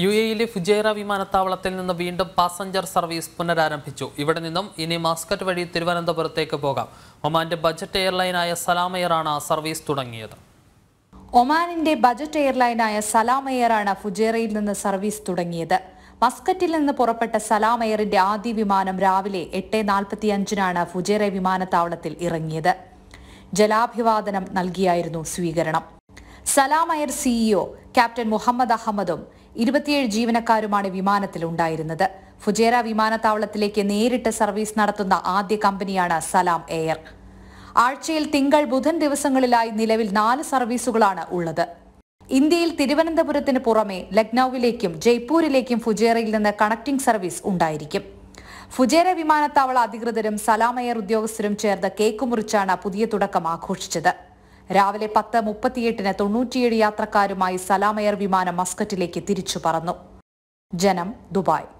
U എയിലെ Fujairah വിമാനത്താവളത്തിൽ നിന്ന് വീണ്ടും പാസഞ്ചർ സർവീസ് പുനരാരംഭിച്ചു ഇവിടെ നിന്നും ഇനി മാസ്കറ്റ് വഴി തിരുവനന്തപുരത്തേക്ക് പോകാം ഒമാന്റെ ബജറ്റ് എയർലൈനായ സലാം എയറാണ് സർവീസ് തുടങ്ങിയത് ഒമാനിന്റെ ബജറ്റ് എയർലൈനായ സലാം എയറാണ് ഫുജേറയിൽ നിന്ന് സർവീസ് തുടങ്ങിയത് മസ്കറ്റിൽ നിന്ന് പുറപ്പെട്ട സലാം എയറിന്റെ ആദ്യ വിമാനം രാവിലെ എട്ട് നാൽപ്പത്തി അഞ്ചിനാണ് ഫുജൈറ വിമാനത്താവളത്തിൽ ഇറങ്ങിയത് ജലാഭിവാദനം നൽകിയായിരുന്നു സ്വീകരണം Salam air CEO captain Muhammad അഹമ്മദും ഇരുപത്തിയേഴ് ജീവനക്കാരുമാണ് വിമാനത്തിലുണ്ടായിരുന്നത് ഫുജേര വിമാനത്താവളത്തിലേക്ക് നേരിട്ട് സർവീസ് നടത്തുന്ന ആദ്യ കമ്പനിയാണ് സലാം എയർ ആഴ്ചയിൽ തിങ്കൾ ബുധൻ ദിവസങ്ങളിലായി നിലവിൽ നാല് സർവീസുകളാണ് ഉള്ളത് ഇന്ത്യയിൽ തിരുവനന്തപുരത്തിന് പുറമെ ലക്നൌവിലേക്കും ജയ്പൂരിലേക്കും ഫുജേറയിൽ നിന്ന് കണക്ടിംഗ് സർവീസ് ഉണ്ടായിരിക്കും ഫുജേര വിമാനത്താവള അധികൃതരും സലാം എയർ ഉദ്യോഗസ്ഥരും ചേർന്ന് കേക്ക് മുറിച്ചാണ് പുതിയ തുടക്കം ആഘോഷിച്ചത് രാവിലെ പത്ത് മുപ്പത്തിയെട്ടിന് തൊണ്ണൂറ്റിയേഴ് യാത്രക്കാരുമായി സലാമയർ വിമാനം മസ്കറ്റിലേക്ക് തിരിച്ചു പറന്നു ജനം ദുബായ്